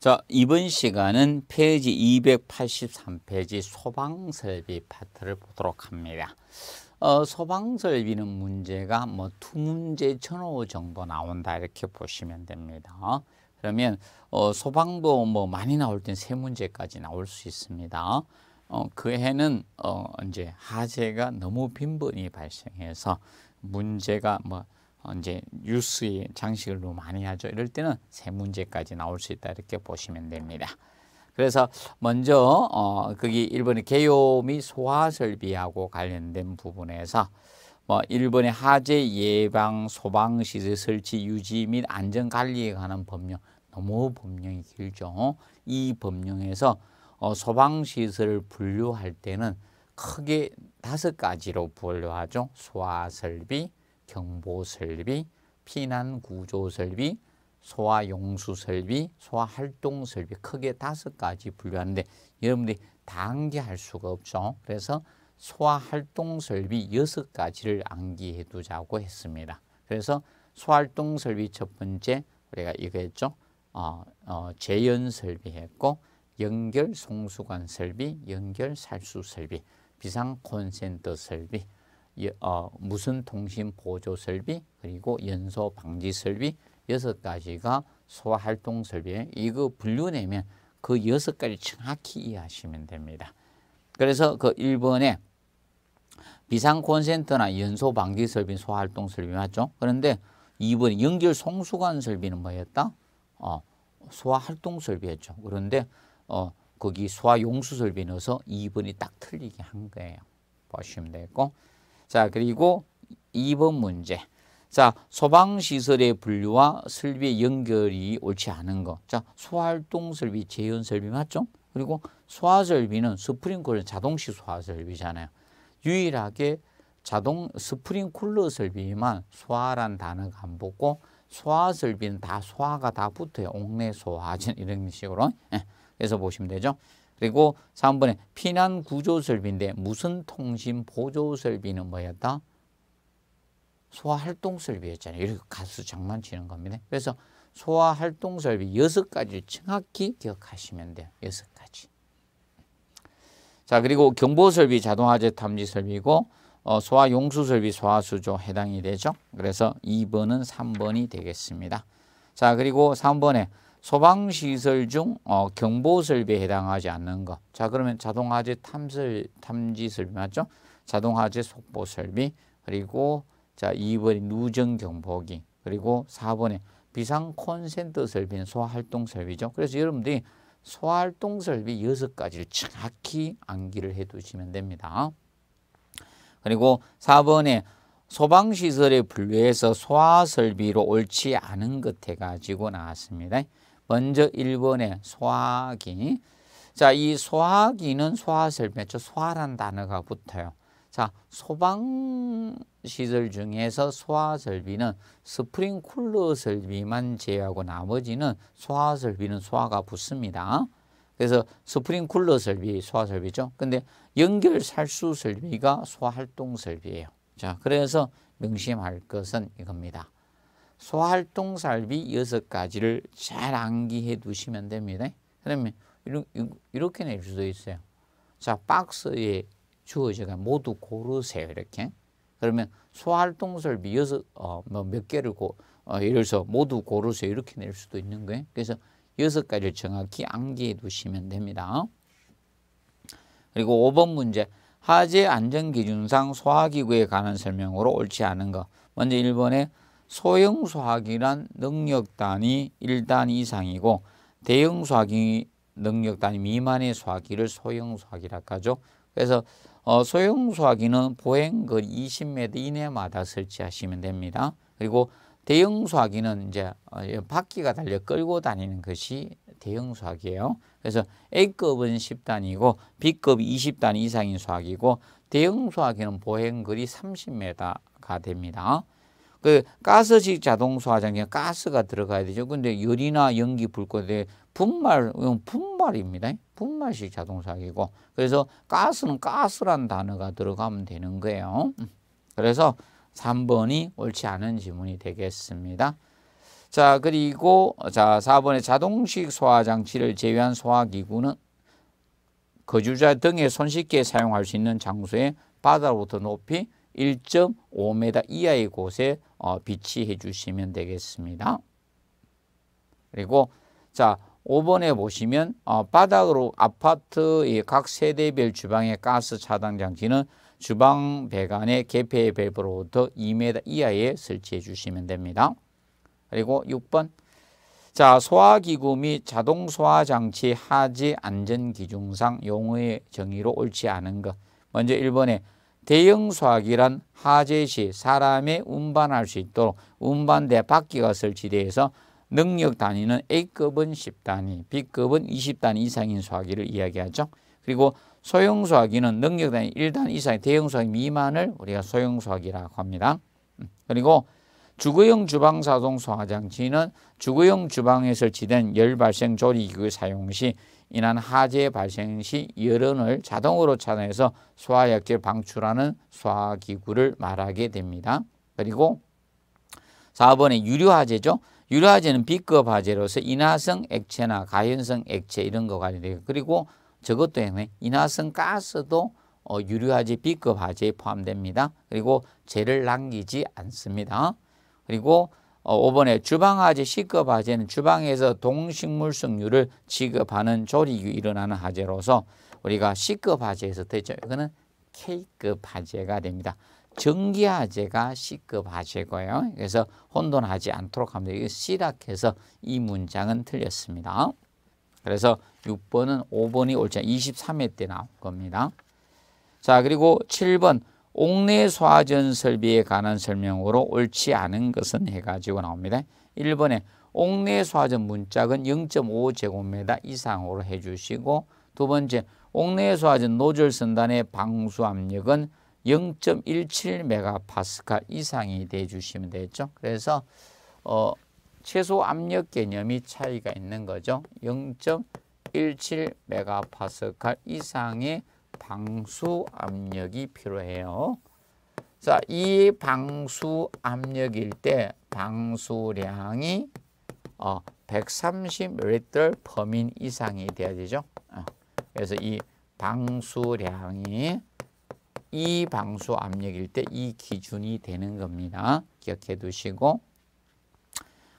자, 이번 시간은 페이지 283페이지 소방설비 파트를 보도록 합니다. 어, 소방설비는 문제가 뭐 두 문제 천호 정도 나온다 이렇게 보시면 됩니다. 그러면 어, 소방도 뭐 많이 나올 땐세 문제까지 나올 수 있습니다. 어, 그 해는 어, 이제 하재가 너무 빈번히 발생해서 문제가 뭐 어, 이제 뉴스의 장식을로 많이 하죠. 이럴 때는 세 문제까지 나올 수 있다 이렇게 보시면 됩니다. 그래서 먼저 어 거기 1번의 개요 및 소화 설비하고 관련된 부분에서 뭐 1번의 하재 예방 소방 시설 설치 유지 및 안전 관리에 관한 법령 너무 법령이 길죠. 이 법령에서 어 소방 시설을 분류할 때는 크게 다섯 가지로 분류하죠. 소화 설비, 경보설비, 피난구조설비, 소화용수설비, 소화활동설비 크게 다섯 가지 분류하는데 여러분들이 단계할 수가 없죠. 그래서 소화활동설비 여섯 가지를 암기해 두자고 했습니다. 그래서 소활동설비 첫 번째 우리가 이거 했죠. 어, 어, 재연설비 했고 연결 송수관 설비, 연결 살수 설비, 비상 콘센트 설비, 예, 어, 무슨 통신 보조 설비 그리고 연소 방지 설비 여섯 가지가 소화 활동 설비에 이거 분류내면 그 여섯 가지 정확히 이해하시면 됩니다. 그래서 그 1번에 비상 콘센트나 연소 방지 설비, 소 활동 설비 맞죠? 그런데 2번 연결 송수관 설비는 뭐였다? 어, 소화 활동 설비였죠. 그런데 어, 거기 소화 용수 설비 넣어서 2번이 딱 틀리게 한 거예요. 보시면 되고 자, 그리고 2번 문제. 자, 소방시설의 분류와 설비의 연결이 옳지 않은 거. 자, 소활동 설비, 재현 설비 맞죠? 그리고 소화 설비는 스프링쿨은 자동식 소화 설비잖아요. 유일하게 자동 스프링쿨러 설비만 소화란 단어가 안 붙고 소화 설비는 다 소화가 다 붙어요. 옥내 소화전 이런 식으로. 예. 그래서 보시면 되죠. 그리고 3번에 피난구조설비인데 무슨 통신보조설비는 뭐였다? 소화활동설비였잖아요 이렇게 가수 장난치는 겁니다. 그래서 소아활동설비 여 가지 정확히 기억하시면 돼요. 여 가지. 자 그리고 경보설비 자동화재 탐지설비고 어, 소아용수설비 소아수조 해당이 되죠. 그래서 2번은 3번이 되겠습니다. 자 그리고 3번에 소방시설 중 어, 경보설비에 해당하지 않는 것. 자 그러면 자동화재 탐설, 탐지설비 맞죠? 자동화재 속보설비 그리고 자 2번이 누정경보기 그리고 4번에 비상콘센트 설비는 소화활동 설비죠. 그래서 여러분들이 소활동 설비 6가지를 정확히 암기를 해두시면 됩니다. 그리고 4번에 소방시설에 분류해서 소화설비로 옳지 않은 것 해가지고 나왔습니다. 먼저 일본의 소화기. 자, 이 소화기는 소화설 맺죠. 소화란 단어가 붙어요. 자, 소방시설 중에서 소화설비는 스프링 쿨러 설비만 제외하고 나머지는 소화설비는 소화가 붙습니다. 그래서 스프링 쿨러 설비 소화설비죠. 근데 연결 살수 설비가 소화활동 설비예요. 자, 그래서 명심할 것은 이겁니다. 소활동살비 여섯 가지를 잘 암기해 두시면 됩니다. 그러면 이렇게 낼 수도 있어요. 자, 박스에 주어져가 모두 고르세요. 이렇게. 그러면 소활동설비 여섯 어, 뭐몇 개를 고 어, 예를 들어서 모두 고르세요. 이렇게 낼 수도 있는 거예요. 그래서 여섯 가지를 정확히 암기해 두시면 됩니다. 그리고 5번 문제. 화재 안전 기준상 소화기구에 관한 설명으로 옳지 않은 것. 먼저 1번에 소형 수학이란 능력 단위 1단 이상이고 대형 수학이 능력 단위 미만의 수학기를 소형 수학이라고 하죠. 그래서 어, 소형 수학기는 보행 거리 20m 이내마다 설치하시면 됩니다. 그리고 대형 수화기는 이제 어, 바퀴가 달려 끌고 다니는 것이 대형 수화기예요. 그래서 A급은 10단이고 b 급 20단 이상인 수화기고 대형 수화기는 보행거리 30m가 됩니다. 그 가스식 자동소화장기 가스가 들어가야 되죠. 근데 열이나 연기 불꽃에 분말, 분말입니다. 분말식 자동소화기고. 그래서 가스는 가스란 단어가 들어가면 되는 거예요. 그래서 3번이 옳지 않은 지문이 되겠습니다. 자, 그리고 자, 4번에 자동식 소화장치를 제외한 소화기구는 거주자 등의 손쉽게 사용할 수 있는 장소에 바다로부터 높이 1.5m 이하의 곳에 어, 비치해 주시면 되겠습니다. 그리고 자 5번에 보시면 어, 바닥으로 아파트의 각 세대별 주방의 가스 차단 장치는 주방 배관의 개폐 밸브로부터 2m 이하에 설치해 주시면 됩니다. 그리고 6번 자 소화기구 및 자동 소화 장치 하지 안전 기준상 용어의 정의로 옳지 않은 것 먼저 1번에 대형 수화기란 하재시 사람의 운반할 수 있도록 운반대 바퀴가 설치되어서 능력 단위는 A급은 10단위, B급은 20단위 이상인 수화기를 이야기하죠. 그리고 소형 수화기는 능력 단위 1단 이상의 대형 수화기 미만을 우리가 소형 수화기라고 합니다. 음, 그리고 주거용 주방 사동 소화장치는 주거용 주방에 설치된 열발생 조리기구 사용 시 인한 하재 발생 시 열원을 자동으로 차단해서 소화약질 방출하는 소화기구를 말하게 됩니다. 그리고 4번에 유료화재죠. 유료화재는 B급 화재로서 인화성 액체나 가연성 액체 이런 거 관련되고 그리고 저것 때문에 인화성 가스도 어, 유료화재 B급 화재에 포함됩니다. 그리고 재를 남기지 않습니다. 그리고 5번에 어, 주방아재 시급화재는 주방에서 동식물성유를 지급하는 조리기 일어나는 화재로서 우리가 시급화재에서 됐죠. 이거는 K급화재가 됩니다. 전기화재가 시급화재고요 그래서 혼돈하지 않도록 합니다. 이게 C락해서 이 문장은 틀렸습니다. 그래서 6번은 5번이 옳지 23회 때 나온 겁니다. 자 그리고 7번 옥내 소화전설비에 관한 설명으로 옳지 않은 것은 해가지고 나옵니다. 1번에 옥내 소화전 문짝은 0.5제곱미터 이상으로 해주시고 두 번째 옥내 소화전 노즐 선단의 방수 압력은 0 1 7메가파 이상이 돼주시면 되겠죠. 그래서 어, 최소 압력 개념이 차이가 있는 거죠. 0 1 7메가파 이상의 방수 압력이 필요해요. 자, 이 방수 압력일 때 방수량이 어, 130L 범인 이상이 돼야 되죠. 어, 그래서 이 방수량이 이 방수 압력일 때 이 기준이 되는 겁니다. 기억해 두시고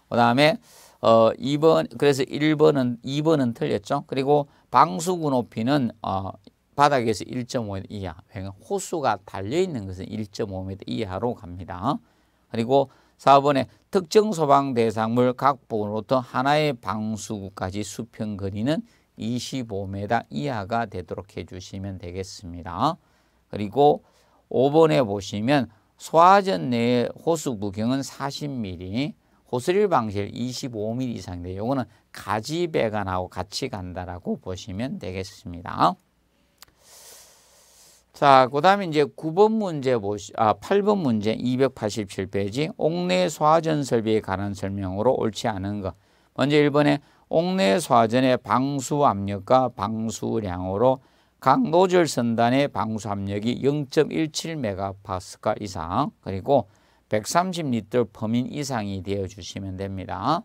그 다음에 어 2번 그래서 1번은 2번은 틀렸죠. 그리고 방수구 높이는 어 바닥에서 1.5m 이하, 그러니까 호수가 달려있는 것은 1.5m 이하로 갑니다. 그리고 4번에 특정 소방 대상물 각 부분으로부터 하나의 방수구까지 수평 거리는 25m 이하가 되도록 해주시면 되겠습니다. 그리고 5번에 보시면 소화전 내 호수 구경은 40mm, 호스릴 방실 25mm 이상인데 이거는 가지 배관하고 같이 간다라 보시면 되겠습니다. 자, 그 다음에 이제 9번 문제 보시, 아, 8번 문제 287페이지. 옥내 소화전 설비에 관한 설명으로 옳지 않은 것. 먼저 1번에 옥내 소화전의 방수 압력과 방수량으로 각노즐 선단의 방수 압력이 0.17메가파스칼 이상, 그리고 130리터 범인 이상이 되어 주시면 됩니다.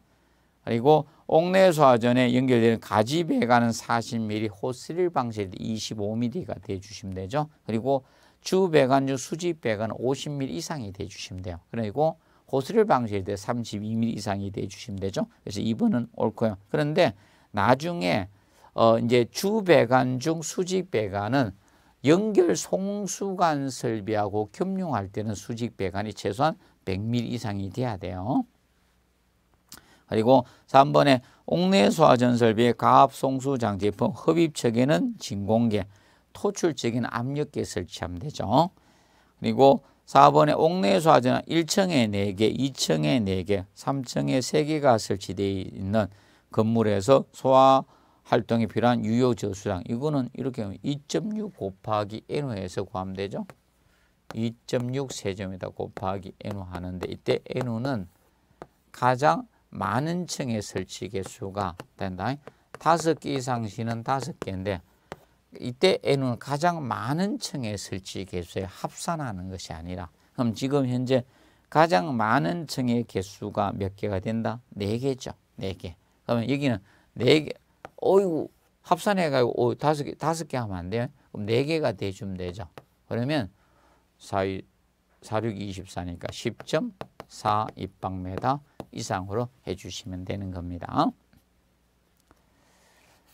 그리고 옥내소화전에 연결되는 가지배관은 40mm, 호스릴 방실 25mm가 돼주시면 되죠. 그리고 주배관주 수지배관 은 50mm 이상이 돼주시면 돼요. 그리고 호스릴 방실 때 32mm 이상이 돼주시면 되죠. 그래서 이번은 옳고요. 그런데 나중에 어 이제 주배관 중 수직배관은 연결 송수관 설비하고 겸용할 때는 수직배관이 최소한 100mm 이상이 돼야 돼요. 그리고 3번에 옥내소화전설비의가압송수장제품흡입체계는 진공계, 토출적인 압력계 설치하면 되죠. 그리고 4번에 옥내수화전 1층에 4개, 2층에 4개, 3층에 3개가 설치되어 있는 건물에서 소화 활동이 필요한 유효저수량 이거는 이렇게 하면 2.6 곱하기 N호에서 구하면 되죠. 2.6세제곱미 곱하기 N호 하는데 이때 N호는 가장 많은 층의 설치 개수가 된다. 다섯 개 이상 시는 다섯 개인데 이때 N은 가장 많은 층의 설치 개수에 합산하는 것이 아니라 그럼 지금 현재 가장 많은 층의 개수가 몇 개가 된다? 네 개죠. 네 개. 그러면 여기는 네 개. 어이구 합산해가지고 다섯 개 다섯 개 하면 안 돼요. 그럼 네 개가 돼주면 되죠. 그러면 4, 4 6 24니까 10.4 입방메다 이상으로 해주시면 되는 겁니다.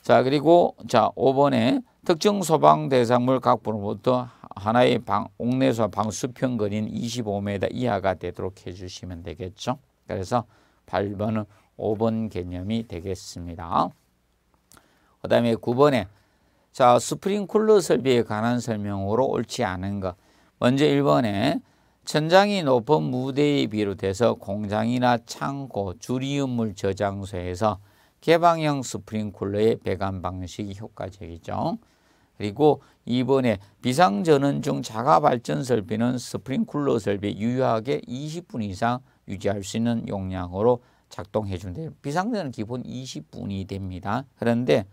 자 그리고 자 5번에 특정 소방 대상물 각부로부터 하나의 방, 옥내수와 방수평 거리는 25m 이하가 되도록 해주시면 되겠죠. 그래서 8번은 5번 개념이 되겠습니다. 그 다음에 9번에 자 스프링쿨러 설비에 관한 설명으로 옳지 않은 것. 먼저 1번에 천장이 높은 무대에 비롯해서 공장이나 창고, 주리음물 저장소에서 개방형 스프링쿨러의 배관 방식이 효과적이죠. 그리고 이번에 비상전원 중 자가발전 설비는 스프링쿨러 설비 유효하게 20분 이상 유지할 수 있는 용량으로 작동해 준대요. 비상전은 기본 20분이 됩니다. 그런데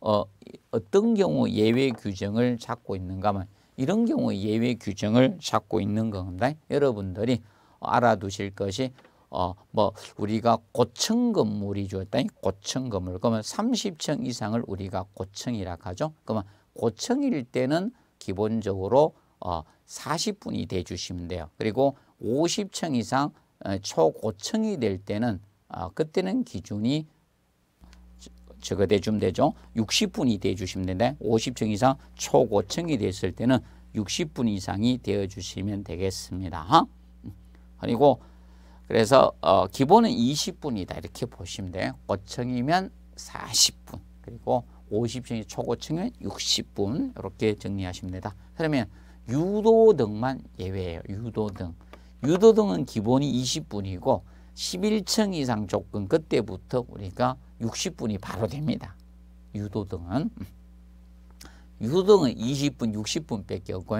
어, 어떤 경우 예외 규정을 잡고 있는가 하면 이런 경우 예외 규정을 잡고 있는 겁니다. 여러분들이 알아두실 것이 어뭐 우리가 고층 건물이 주 고층 건물 그러면 30층 이상을 우리가 고층이라 하죠. 그러면 고층일 때는 기본적으로 어 40분이 돼 주시면 돼요. 그리고 50층 이상 어, 초고층이 될 때는 어, 그때는 기준이 저거 대주면 되죠. 60분이 되어주시면 되는데 50층 이상 초고층이 됐을 때는 60분 이상이 되어주시면 되겠습니다. 그리고 그래서 어, 기본은 20분이다 이렇게 보시면 돼요. 고층이면 40분 그리고 50층이 초고층은 60분 이렇게 정리하시면 됩니다. 그러면 유도등만 예외예요. 유도등. 유도등은 기본이 20분이고 11층 이상 조건 그때부터 우리가 60분이 바로 됩니다. 유도등은. 유등은 20분, 60분 밖에 없고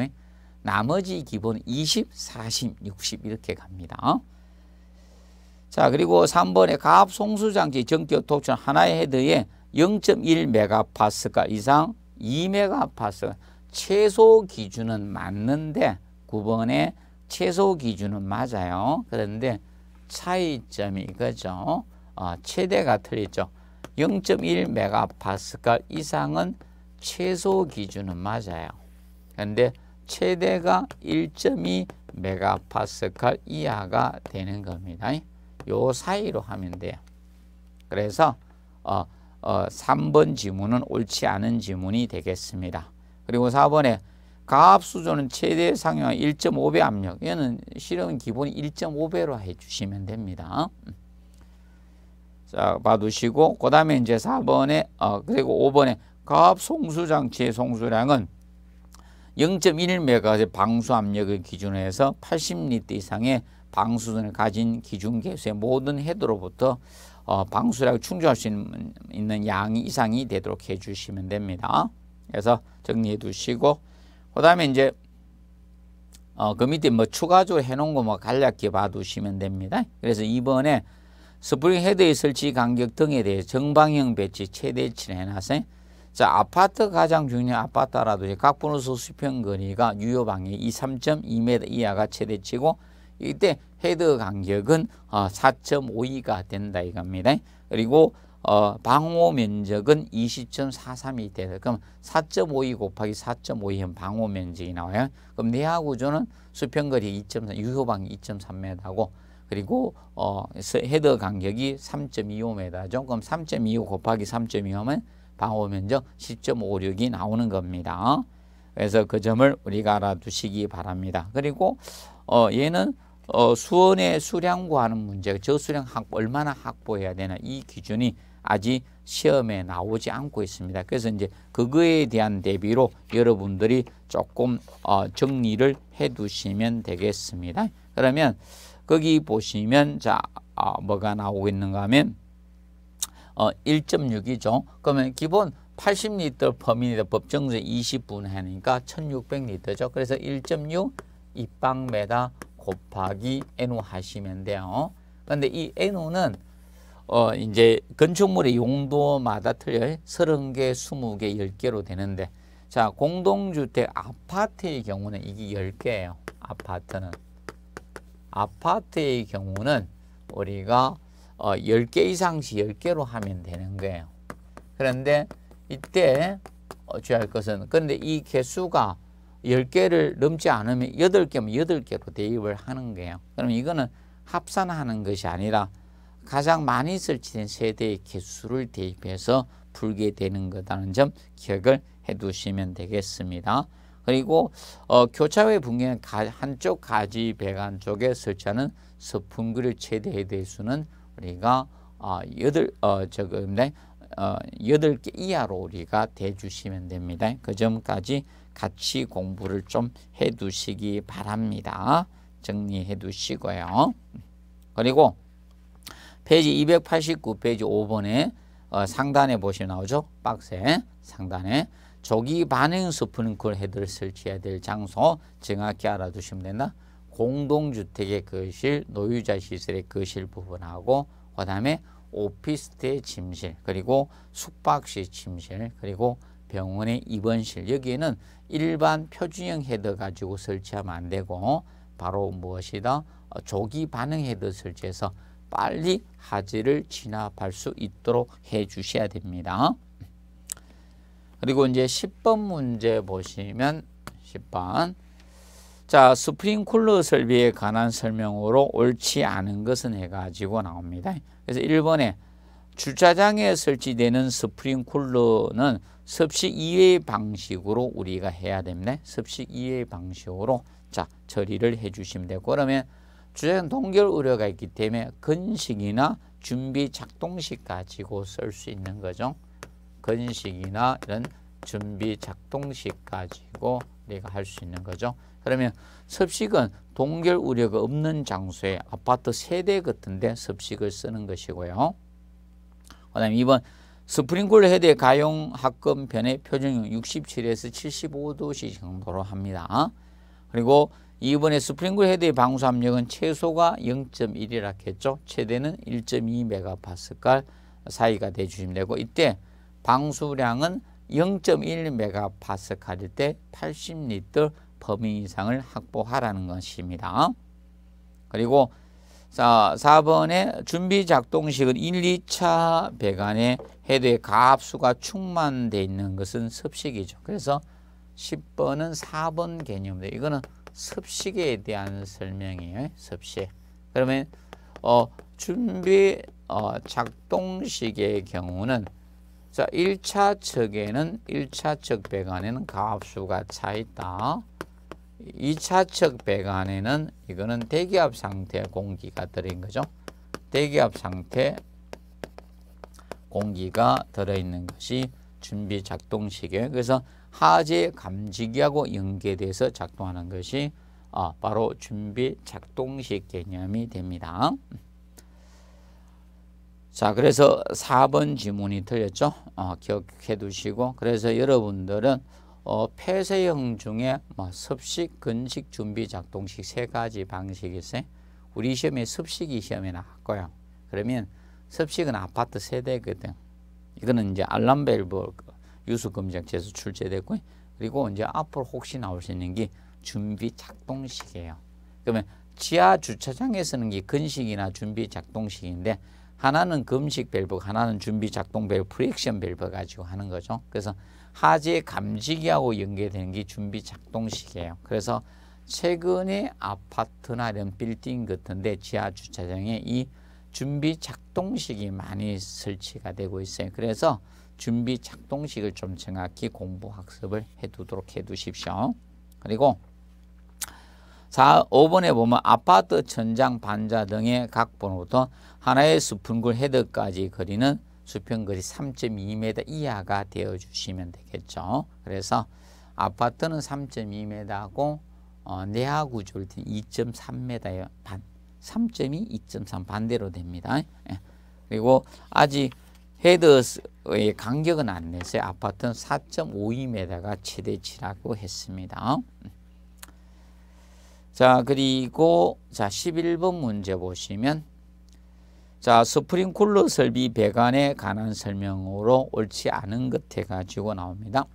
나머지 기본 20, 40, 60 이렇게 갑니다. 자 그리고 3번에 가 송수장치 전기압 천 하나의 헤드에 0.1메가파스칼 이상 2메가파스 최소 기준은 맞는데 9번에 최소 기준은 맞아요. 그런데 차이점이 이거죠. 아, 최대가 틀리죠. 0.1 메가파스칼 이상은 최소 기준은 맞아요. 그런데 최대가 1.2 메가파스칼 이하가 되는 겁니다. 요 사이로 하면 돼요. 그래서 어, 어, 3번 지문은 옳지 않은 지문이 되겠습니다. 그리고 4번에 가압수조는 최대 상용 1.5배 압력. 이거는 실은 기본 1.5배로 해주시면 됩니다. 음. 자, 봐두시고 그 다음에 이제 4번에 어, 그리고 5번에 갑 송수 장치의 송수량은 0.1MHz 방수 압력을 기준으로 해서 80리터 이상의 방수선을 가진 기준 개수의 모든 헤드로부터 어, 방수량을 충족할 수 있는, 있는 양이 이상이 되도록 해주시면 됩니다. 그래서 정리해 두시고 그 다음에 이제 어, 그 밑에 뭐 추가적으로 해놓은 거 뭐 간략히 봐두시면 됩니다. 그래서 이번에 스프링 헤드의 설치 간격 등에 대해 정방형 배치 최대치를 해놨어요. 자, 아파트 가장 중요한 아파트 라도두세 각분호수 수평 거리가 유효 방향 2, 3.2m 이하가 최대치고 이때 헤드 간격은 4.52가 어, 된다 이겁니다. 그리고 어, 방호 면적은 20.43이 돼요. 그럼 4.52 곱하기 4.52면 방호 면적이 나와요. 그럼 내하 구조는 수평거리 2.3, 유효방 이 2.3m고 그리고 어, 헤더 간격이 3.25m죠. 그럼 3.25 곱하기 3.25면 방어 면적 10.56이 나오는 겁니다. 그래서 그 점을 우리가 알아두시기 바랍니다. 그리고 어, 얘는 어, 수원의 수량 구하는 문제, 저수량 확보, 얼마나 확보해야 되나 이 기준이 아직 시험에 나오지 않고 있습니다. 그래서 이제 그거에 대한 대비로 여러분들이 조금 어, 정리를 해 두시면 되겠습니다. 그러면 거기 보시면 자 아, 뭐가 나오고 있는가 하면 어, 1.6이죠. 그러면 기본 80리터 범인이 법정제 20분 하니까 1600리터죠. 그래서 1.6 입방메다 곱하기 NO 하시면 돼요. 그런데 이 NO는 어, 이제 건축물의 용도마다 틀려요. 30개, 20개, 10개로 되는데 자 공동주택 아파트의 경우는 이게 10개예요. 아파트는. 아파트의 경우는 우리가 어, 10개 이상씩 10개로 하면 되는 거예요. 그런데 이때 어, 주의할 것은 그런데 이 개수가 10개를 넘지 않으면 8개면 8개로 대입을 하는 거예요. 그럼 이거는 합산하는 것이 아니라 가장 많이 설치된 세대의 개수를 대입해서 풀게 되는 거다는 점 기억을 해 두시면 되겠습니다. 그리고 어, 교차로에 분기한 쪽 가지 배관 쪽에 설치하는 서풍구를 최대의 대수는 우리가 어, 여덟 어, 저금네 어, 여덟 개 이하로 우리가 대주시면 됩니다. 그 점까지 같이 공부를 좀 해두시기 바랍니다. 정리해 두시고요. 그리고 페이지 289페이지 5번에 어, 상단에 보시면 나오죠. 박스에 상단에 조기 반응 스프는그 헤드를 설치해야 될 장소 정확히 알아두시면 되나 공동주택의 거실, 노유자 시설의 거실 부분하고 그 다음에 오피스텔 침실, 그리고 숙박시 침실, 그리고 병원의 입원실 여기에는 일반 표준형 헤드 가지고 설치하면 안 되고 바로 무엇이다? 어, 조기 반응 헤드 설치해서 빨리 하지를 진압할 수 있도록 해 주셔야 됩니다. 그리고 이제 10번 문제 보시면 10번 자 스프링 쿨러 설비에 관한 설명으로 옳지 않은 것은 해가지고 나옵니다. 그래서 1번에 주차장에 설치되는 스프링 쿨러는 습식 이외의 방식으로 우리가 해야 됩니다. 습식 이외의 방식으로 자 처리를 해주시면 되고 그러면 주차장 동결 우려가 있기 때문에 근식이나 준비 작동식 가지고 쓸 수 있는 거죠. 건식이나 이런 준비 작동식 가지고 내가할 수 있는 거죠. 그러면 섭식은 동결 우려가 없는 장소에 아파트 세대 같은데 섭식을 쓰는 것이고요. 그 다음에 2번 스프링쿨 헤드 가용 합금 변의 표준형 67에서 75도씨 정도로 합니다. 그리고 2번에 스프링쿨 헤드의 방수 압력은 최소가 0.1이라 했죠. 최대는 1.2 메가파스칼 사이가 대주시면 되고 이때 방수량은 0.1메가파스칼일 때 80리터 범위 이상을 확보하라는 것입니다. 그리고 4번에 준비 작동식은 1, 2차 배관에 해도의 가압수가 충만되어 있는 것은 습식이죠. 그래서 10번은 4번 개념인데 이거는 습식에 대한 설명이에요. 습식. 그러면 어, 준비 어, 작동식의 경우는 자, 1차 측에는 1차 측 배관에는 가압수가 차 있다. 2차 측 배관에는 이거는 대기압 상태 공기가 들어있는 거죠. 대기압 상태 공기가 들어있는 것이 준비 작동 시계. 그래서 하재 감지기하고 연계돼서 작동하는 것이 아, 바로 준비 작동식 개념이 됩니다. 자, 그래서 4번 지문이 틀렸죠? 어, 기억해 두시고 그래서 여러분들은 어, 폐쇄형 중에 뭐 섭식, 근식, 준비, 작동식 세 가지 방식이 있어요. 우리 시험에 섭식이 시험에 나갈 거요 그러면 섭식은 아파트 세대거든. 이거는 이제 알람벨브 유수검정체에서 출제됐고 그리고 이제 앞으로 혹시 나올 수 있는 게 준비 작동식이에요. 그러면 지하 주차장에 쓰는 게 근식이나 준비 작동식인데 하나는 금식 밸브, 하나는 준비 작동 밸브, 프릭션 밸브 가지고 하는 거죠. 그래서 하지의 감지기하고 연계되는 게 준비 작동식이에요. 그래서 최근에 아파트나 이런 빌딩 같은데 지하 주차장에 이 준비 작동식이 많이 설치가 되고 있어요. 그래서 준비 작동식을 좀 정확히 공부 학습을 해두도록 해두십시오. 그리고 4, 5번에 보면 아파트 천장 반자 등의 각본부터 하나의 수평근 헤드까지 거리는 수평거리 3.2m 이하가 되어 주시면 되겠죠. 그래서 아파트는 3.2m고 어, 내하 구조일 때 2.3m 반, 3.2, 2.3 반대로 됩니다. 예. 그리고 아직 헤드의 간격은 안 냈어요. 아파트는 4.52m가 최대치라고 했습니다. 자 그리고 자 11번 문제 보시면 자, 스프링쿨러 설비 배관에 관한 설명으로 옳지 않은 것 해가지고 나옵니다.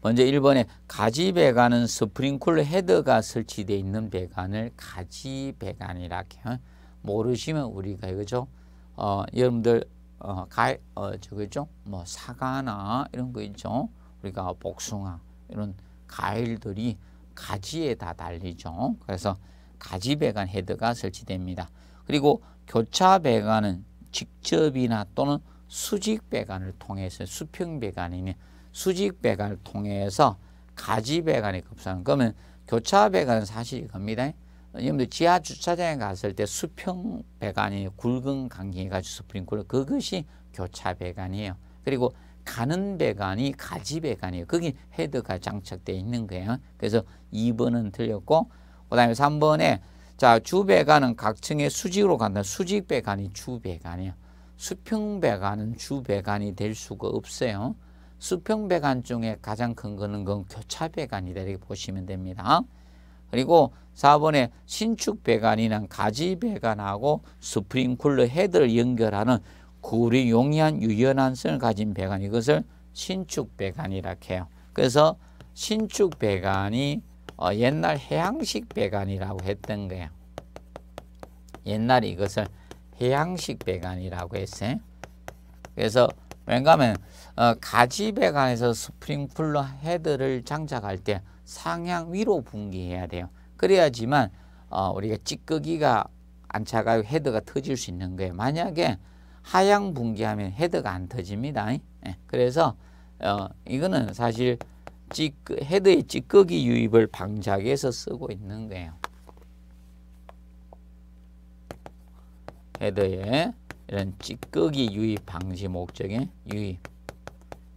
먼저 1번에 가지 배관은 스프링쿨러 헤드가 설치되어 있는 배관을 가지 배관이라 해요. 모르시면 우리가 이거죠. 어, 여러분들 어, 가, 어, 저거죠. 뭐 사과나 이런 거 있죠. 우리가 복숭아 이런 과일들이 가지에 다 달리죠. 그래서 가지 배관 헤드가 설치됩니다. 그리고 교차 배관은 직접이나 또는 수직 배관을 통해서 수평 배관이니 수직 배관을 통해서 가지 배관이급사는 그러면 교차 배관은 사실 이겁니다. 여러분들 지하 주차장에 갔을 때 수평 배관이 굵은 강경이가 스프링클러 그것이 교차 배관이에요. 그리고 가는 배관이 가지 배관이에요. 거기 헤드가 장착되어 있는 거예요. 그래서 2번은 틀렸고 그다음에 3번에 자, 주배관은 각층의 수직으로 간다. 수직배관이 주배관이야. 수평배관은 주배관이 될 수가 없어요. 수평배관 중에 가장 큰 거는 건 교차배관이다. 이렇게 보시면 됩니다. 그리고 4번에 신축배관이란 가지배관하고 스프링쿨러 헤드를 연결하는 구리 용이한 유연한 선을 가진 배관 이것을 신축배관이라 해요. 그래서 신축배관이 어, 옛날 해양식 배관이라고 했던 거예요. 옛날 이것을 해양식 배관이라고 했어요. 그래서 왜냐하면 어, 가지 배관에서 스프링쿨러 헤드를 장착할 때 상향 위로 분기해야 돼요. 그래야지만 어, 우리가 찌꺼기가 안 차가요 헤드가 터질 수 있는 거예요. 만약에 하향 분기하면 헤드가 안 터집니다. 예. 그래서 어, 이거는 사실 찌끄, 헤드의 찌꺼기 유입을 방작에서 쓰고 있는 거예요. 헤드에 이런 찌꺼기 유입 방지 목적의 유입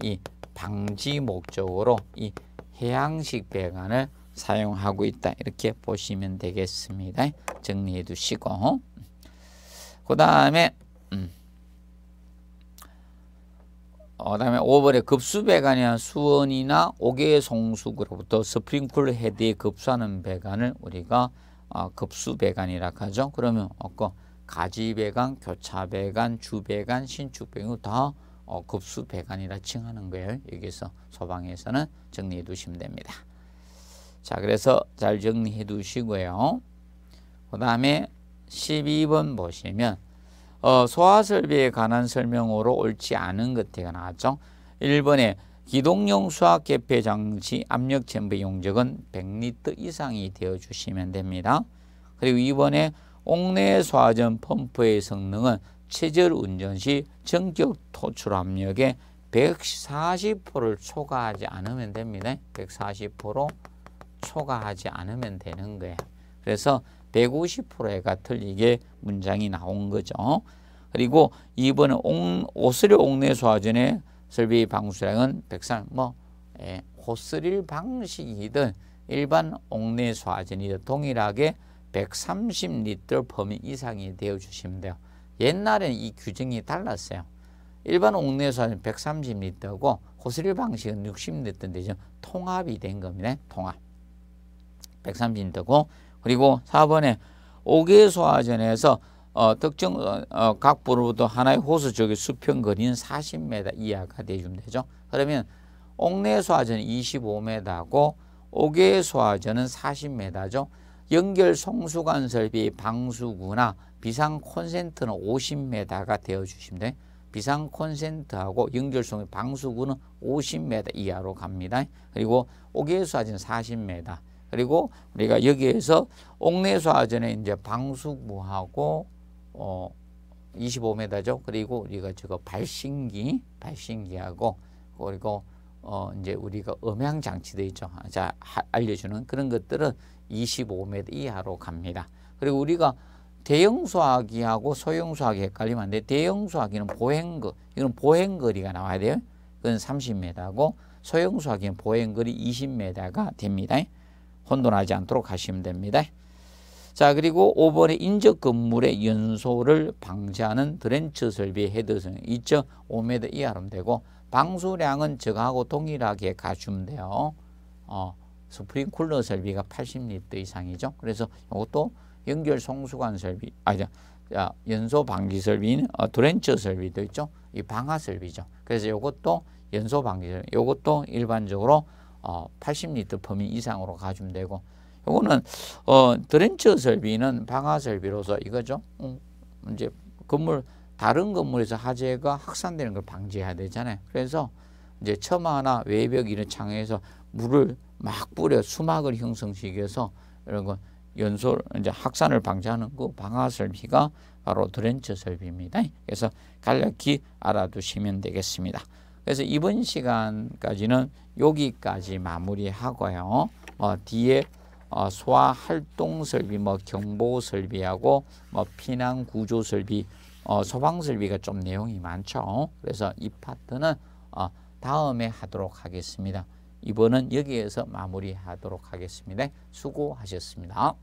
이 방지 목적으로 이 해양식 배관을 사용하고 있다 이렇게 보시면 되겠습니다. 정리해 두시고 그 다음에 어, 다음에 5번에 급수배관이란 수원이나 옥외 송수구로부터 스프링쿨 헤드에 급수하는 배관을 우리가 어, 급수배관이라 하죠. 그러면 어거 가지배관, 교차배관, 주배관, 신축배관 다 어, 급수배관이라 칭하는 거예요. 여기서 소방에서는 정리해 두시면 됩니다. 자, 그래서 잘 정리해 두시고요. 그 다음에 12번 보시면 어, 소화설비에 관한 설명으로 옳지 않은 것태가 나왔죠. 1번에 기동용 수학 개폐 장치 압력 챔프 용적은 100리터 이상이 되어 주시면 됩니다. 그리고 2번에 옥내 소화전 펌프의 성능은 최절 운전 시 전격 토출 압력에 140%를 초과하지 않으면 됩니다. 140% 초과하지 않으면 되는 거예요. 그래서 150%가 틀리게 문장이 나온 거죠. 그리고 이번 옹, 오 옥내 소화전의 설비 방수량은 백상 뭐 예, 호스릴 방식이든 일반 옥내 소화전이든 동일하게 130리터 범위 이상이 되어 주시면 돼요. 옛날에는 이 규정이 달랐어요. 일반 옥내 소화전 130리터고 호스릴 방식은 60리터 되죠. 통합이 된 겁니다. 통합. 130리터고 그리고 4번에 옥외소화전에서 어, 특정 어, 어, 각부로부터 하나의 호수 쪽의 수평 거리는 40m 이하가 되주면 어 되죠. 그러면 옥내 소화전은 25m고 옥외 소화전은 40m죠. 연결 송수관 설비 방수구나 비상 콘센트는 50m가 되어 주시면 돼. 비상 콘센트하고 연결송의 방수구는 50m 이하로 갑니다. 그리고 옥외 소화전은 40m. 그리고 우리가 여기에서 옥내수화전에 이제 방수구하고어 25m죠. 그리고 우리가 저거 발신기, 발신기하고 그리고 어 이제 우리가 음향 장치돼 있죠. 자 알려주는 그런 것들은 25m 이하로 갑니다. 그리고 우리가 대형 수화기하고 소형 수화기 헷갈리면 안 돼. 대형 수화기는 보행거, 이건 보행거리가 나와야 돼요. 그건 30m고 소형 수화기는 보행거리 20m가 됩니다. 혼돈하지 않도록 하시면 됩니다. 자 그리고 5번의 인적 건물의 연소를 방지하는 드렌처 설비 헤드선 2.5m 이하로 되고 방수량은 저하고 동일하게 갖추면 돼요. 어, 스프링 쿨러 설비가 80리터 이상이죠. 그래서 이것도 연결 송수관 설비, 아니 자, 연소 방지 설비인 어, 드렌처 설비도 있죠. 이 방화 설비죠. 그래서 이것도 연소 방지 설비, 이것도 일반적으로 어, 80리터 범위 이상으로 가주면 되고 요거는 어, 드렌처 설비는 방화 설비로서 이거죠. 응. 음, 이제 건물 다른 건물에서 화재가 확산되는 걸 방지해야 되잖아요. 그래서 이제 처마나 외벽 이런 창에서 물을 막 뿌려 수막을 형성시켜서 이런 건 연소 이제 확산을 방지하는 그 방화 설비가 바로 드렌처 설비입니다. 그래서 간략히 알아두시면 되겠습니다. 그래서 이번 시간까지는 여기까지 마무리하고요. 어, 뒤에 어, 소화 활동 설비, 뭐 경보 설비하고 뭐 피난 구조 설비, 어, 소방 설비가 좀 내용이 많죠. 그래서 이 파트는 어, 다음에 하도록 하겠습니다. 이번은 여기에서 마무리하도록 하겠습니다. 수고하셨습니다.